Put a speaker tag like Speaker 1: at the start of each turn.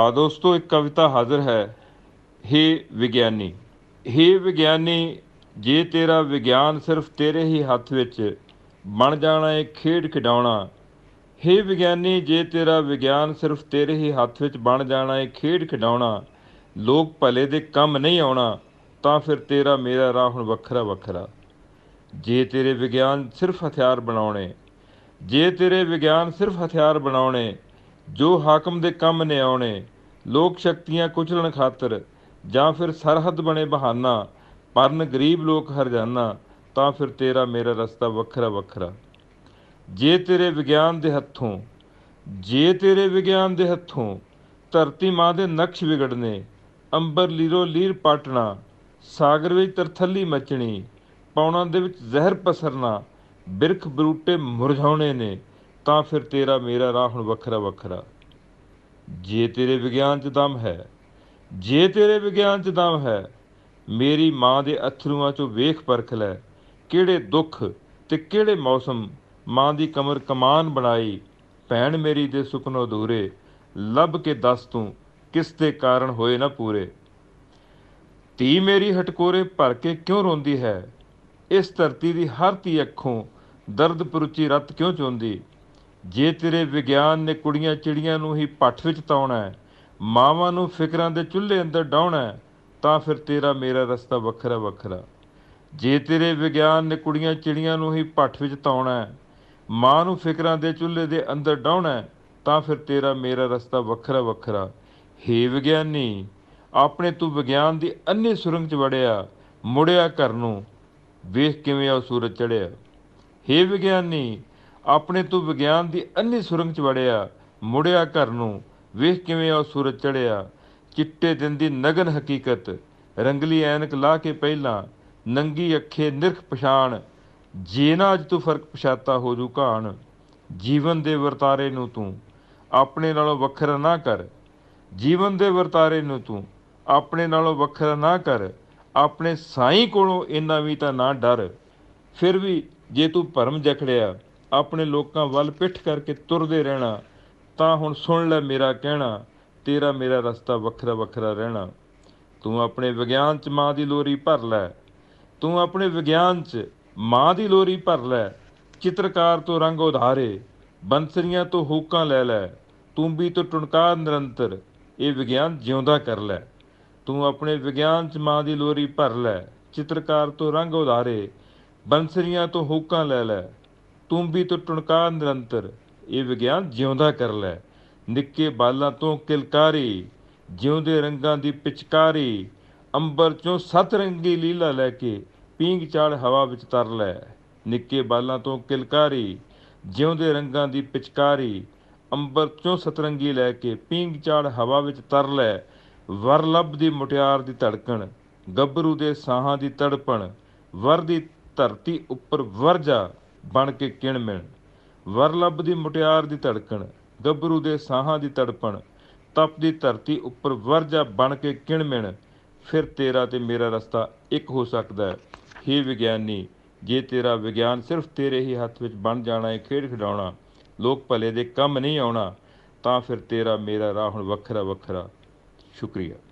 Speaker 1: ਆ ਦੋਸਤੋ ਇੱਕ ਕਵਿਤਾ ਹਾਜ਼ਰ ਹੈ ਹੇ ਵਿਗਿਆਨੀ ਹੇ ਵਿਗਿਆਨੀ ਜੇ ਤੇਰਾ ਵਿਗਿਆਨ ਸਿਰਫ ਤੇਰੇ ਹੀ ਹੱਥ ਵਿੱਚ ਬਣ ਜਾਣਾ ਏ ਖੇਡ ਖਿਡਾਉਣਾ ਹੇ ਵਿਗਿਆਨੀ ਜੇ ਤੇਰਾ ਵਿਗਿਆਨ ਸਿਰਫ ਤੇਰੇ ਹੀ ਹੱਥ ਵਿੱਚ ਬਣ ਜਾਣਾ ਏ ਖੇਡ ਖਿਡਾਉਣਾ ਲੋਕ ਭਲੇ ਦੇ ਕੰਮ ਨਹੀਂ ਆਉਣਾ ਤਾਂ ਫਿਰ ਤੇਰਾ ਮੇਰਾ ਰਾਹ ਹੁਣ ਵੱਖਰਾ ਵੱਖਰਾ ਜੇ ਤੇਰੇ ਵਿਗਿਆਨ ਸਿਰਫ ਹਥਿਆਰ ਬਣਾਉਣੇ ਜੇ ਤੇਰੇ ਵਿਗਿਆਨ ਸਿਰਫ ਹਥਿਆਰ ਬਣਾਉਣੇ ਜੋ ਹਾਕਮ ਦੇ ਕੰਮ ਨੇ ਆਉਣੇ ਲੋਕ ਸ਼ਕਤੀਆਂ ਕੁਚਲਣ ਖਾਤਰ ਜਾਂ ਫਿਰ ਸਰਹੱਦ ਬਣੇ ਬਹਾਨਾ ਪਰਨ ਗਰੀਬ ਲੋਕ ਹਰਜਾਨਾ ਤਾਂ ਫਿਰ ਤੇਰਾ ਮੇਰਾ ਰਸਤਾ ਵੱਖਰਾ ਵੱਖਰਾ ਜੇ ਤੇਰੇ ਵਿਗਿਆਨ ਦੇ ਹੱਥੋਂ ਜੇ ਤੇਰੇ ਵਿਗਿਆਨ ਦੇ ਹੱਥੋਂ ਧਰਤੀ ਮਾਂ ਦੇ ਨਕਸ਼ ਵਿਗੜਨੇ ਅੰਬਰ ਲੀਰੋ ਲੀਰ ਪਾਟਣਾ ਸਾਗਰ ਵਿੱਚ ਤਰਥੱਲੀ ਮਚਣੀ ਪੌਣਾ ਦੇ ਵਿੱਚ ਜ਼ਹਿਰ ਪਸਰਨਾ ਬਿਰਖ ਬਰੂਟੇ ਮੁਰਝਾਉਣੇ ਨੇ ਤਾਂ ਫਿਰ ਤੇਰਾ ਮੇਰਾ ਰਾਹ ਹੁਣ ਵੱਖਰਾ ਵੱਖਰਾ ਜੇ ਤੇਰੇ ਵਿਗਿਆਨ 'ਚ ਦਮ ਹੈ ਜੇ ਤੇਰੇ ਵਿਗਿਆਨ 'ਚ ਦਮ ਹੈ ਮੇਰੀ ਮਾਂ ਦੇ ਅਥਰੂਆਂ 'ਚੋਂ ਵੇਖ ਪਰਖ ਲੈ ਕਿਹੜੇ ਦੁੱਖ ਤੇ ਕਿਹੜੇ ਮੌਸਮ ਮਾਂ ਦੀ ਕਮਰ ਕਮਾਨ ਬਣਾਈ ਭੈਣ ਮੇਰੀ ਦੇ ਸੁਪਨੋ ਅਧੂਰੇ ਲੱਭ ਕੇ ਦੱਸ ਤੂੰ ਕਿਸ ਦੇ ਕਾਰਨ ਹੋਏ ਨਾ ਪੂਰੇ ਧੀ ਮੇਰੀ ਹਟਕੋਰੇ ਭਰ ਕੇ ਕਿਉਂ ਰੋਂਦੀ ਹੈ ਇਸ ਧਰਤੀ ਦੀ ਹਰ ਧੀ ਅੱਖੋਂ ਦਰਦ ਪਰੁਚੀ ਰਤ ਕਿਉਂ ਚੋਂਦੀ ਜੇ ਤੇਰੇ ਵਿਗਿਆਨ ਨੇ ਕੁੜੀਆਂ ਚਿੜੀਆਂ ਨੂੰ ਹੀ ਪੱਠ ਵਿੱਚ ਤਾਉਣਾ ਹੈ ਮਾਵਾਂ ਨੂੰ ਫਿਕਰਾਂ ਦੇ ਚੁੱਲ੍ਹੇ ਅੰਦਰ ਡਾਉਣਾ ਹੈ ਤਾਂ ਫਿਰ ਤੇਰਾ ਮੇਰਾ ਰਸਤਾ ਵੱਖਰਾ ਵੱਖਰਾ ਜੇ ਤੇਰੇ ਵਿਗਿਆਨ ਨੇ ਕੁੜੀਆਂ ਚਿੜੀਆਂ ਨੂੰ ਹੀ ਪੱਠ ਵਿੱਚ ਤਾਉਣਾ ਹੈ ਮਾਂ ਨੂੰ ਫਿਕਰਾਂ ਦੇ ਚੁੱਲ੍ਹੇ ਦੇ ਅੰਦਰ ਡਾਉਣਾ ਹੈ ਤਾਂ ਫਿਰ ਤੇਰਾ ਮੇਰਾ ਰਸਤਾ ਵੱਖਰਾ ਵੱਖਰਾ ਹੇ ਵਿਗਿਆਨੀ ਆਪਣੇ ਤੂੰ ਵਿਗਿਆਨ ਦੀ ਅੰਨੇ ਸੁਰੰਗ 'ਚ ਵੜਿਆ ਮੁੜਿਆ ਘਰ ਨੂੰ ਵੇਖ ਕਿਵੇਂ ਉਹ ਸੂਰਜ ਚੜਿਆ ਹੇ ਵਿਗਿਆਨੀ ਆਪਣੇ ਤੋਂ ਵਿਗਿਆਨ ਦੀ ਅੰਨੀ ਸੁਰੰਗ ਚ ਵੜਿਆ ਮੁੜਿਆ ਘਰ ਨੂੰ ਵੇਖ ਕਿਵੇਂ ਉਹ ਸੂਰਜ ਚੜਿਆ ਚਿੱਟੇ ਦਿਨ ਦੀ ਨਗਨ ਹਕੀਕਤ ਰੰਗਲੀ ਐਨਕ ਲਾ ਕੇ ਪਹਿਲਾਂ ਨੰਗੀ ਅੱਖੇ ਨਿਰਖ ਪਛਾਣ ਜੇ ਨਾ ਅੱਜ ਤੂੰ ਫਰਕ ਪਛਾਤਾ ਹੋ ਜੂ ਘਾਣ ਜੀਵਨ ਦੇ ਵਰਤਾਰੇ ਨੂੰ ਤੂੰ ਆਪਣੇ ਨਾਲੋਂ ਵੱਖਰਾ ਨਾ ਕਰ ਜੀਵਨ ਦੇ ਵਰਤਾਰੇ ਨੂੰ ਤੂੰ ਆਪਣੇ ਨਾਲੋਂ ਵੱਖਰਾ ਨਾ ਕਰ ਆਪਣੇ ਸਾਈ ਕੋਲੋਂ ਇੰਨਾ ਵੀ ਤਾਂ ਨਾ ਡਰ ਫਿਰ ਵੀ ਜੇ ਤੂੰ ਭਰਮ ਜਖੜਿਆ ਆਪਣੇ ਲੋਕਾਂ ਵੱਲ ਪਿੱਠ ਕਰਕੇ ਤੁਰਦੇ ਰਹਿਣਾ ਤਾਂ ਹੁਣ ਸੁਣ ਲੈ ਮੇਰਾ ਕਹਿਣਾ ਤੇਰਾ ਮੇਰਾ ਰਸਤਾ ਵੱਖਰਾ ਵੱਖਰਾ ਰਹਿਣਾ ਤੂੰ ਆਪਣੇ ਵਿਗਿਆਨ 'ਚ ਮਾਂ ਦੀ ਲੋਰੀ ਭਰ ਲੈ ਤੂੰ ਆਪਣੇ ਵਿਗਿਆਨ 'ਚ ਮਾਂ ਦੀ ਲੋਰੀ ਭਰ ਲੈ ਚਿੱਤਰਕਾਰ ਤੋਂ ਰੰਗ ਉਧਾਰੇ ਬੰਸਰੀਆਂ ਤੋਂ ਹੂਕਾਂ ਲੈ ਲੈ ਤੂੰ ਵੀ ਤੋਂ ਟੁਣਕਾਰ ਨਿਰੰਤਰ ਇਹ ਵਿਗਿਆਨ ਜਿਉਂਦਾ ਕਰ ਲੈ ਤੂੰ ਆਪਣੇ ਵਿਗਿਆਨ 'ਚ ਮਾਂ ਦੀ ਲੋਰੀ ਭਰ ਲੈ ਚਿੱਤਰਕਾਰ ਤੋਂ ਰੰਗ ਉਧਾਰੇ ਬੰਸਰੀਆਂ ਤੋਂ ਹੂਕਾਂ ਲੈ ਲੈ ਤੂੰਬੀ ਤੋਂ ਟੁਣਕਾ ਨਿਰੰਤਰ ਇਹ ਵਿਗਿਆਨ ਜਿਉਂਦਾ ਕਰ ਲੈ ਨਿੱਕੇ ਬਾਲਾਂ ਤੋਂ ਕਿਲਕਾਰੀ ਜਿਉਂਦੇ ਰੰਗਾਂ ਦੀ ਪਿਚਕਾਰੀ ਅੰਬਰ ਚੋਂ ਸਤ ਰੰਗੀ ਲੀਲਾ ਲੈ ਕੇ ਪੀਂਗ ਚਾਲ ਹਵਾ ਵਿੱਚ ਤਰ ਲੈ ਨਿੱਕੇ ਬਾਲਾਂ ਤੋਂ ਕਿਲਕਾਰੀ ਜਿਉਂਦੇ ਰੰਗਾਂ ਦੀ ਪਿਚਕਾਰੀ ਅੰਬਰ ਚੋਂ ਸਤਰੰਗੀ ਲੈ ਕੇ ਪੀਂਗ ਚਾੜ ਹਵਾ ਵਿੱਚ ਤਰ ਲੈ ਵਰਲਬ ਦੀ ਮੁਟਿਆਰ ਦੀ ਧੜਕਣ ਗੱਭਰੂ ਦੇ ਸਾਹਾਂ ਦੀ ਤੜਪਣ ਵਰ ਦੀ ਧਰਤੀ ਉੱਪਰ ਵਰ ਜਾ ਬਣ ਕੇ ਕਿਣ ਮਿਲਣ ਵਰਲਬ ਦੀ ਮੁਟਿਆਰ ਦੀ ਧੜਕਣ ਗੱਭਰੂ ਦੇ ਸਾਹਾਂ ਦੀ ਤੜਪਣ ਤਪ ਦੀ ਧਰਤੀ ਉੱਪਰ ਵਰਜਾ ਬਣ ਕੇ ਕਿਣ ਮਿਲ ਫਿਰ ਤੇਰਾ ਤੇ ਮੇਰਾ ਰਸਤਾ ਇੱਕ ਹੋ ਸਕਦਾ ਹੈ ਹੀ ਵਿਗਿਆਨੀ ਜੇ ਤੇਰਾ ਵਿਗਿਆਨ ਸਿਰਫ ਤੇਰੇ ਹੀ ਹੱਥ ਵਿੱਚ ਬਣ ਜਾਣਾ ਹੈ ਖੇਡ ਖਿਡਾਉਣਾ ਲੋਕ ਭਲੇ ਦੇ ਕੰਮ ਨਹੀਂ ਆਉਣਾ ਤਾਂ ਫਿਰ ਤੇਰਾ ਮੇਰਾ ਰਾਹ ਹੁਣ ਵੱਖਰਾ ਵੱਖਰਾ ਸ਼ੁਕਰੀਆ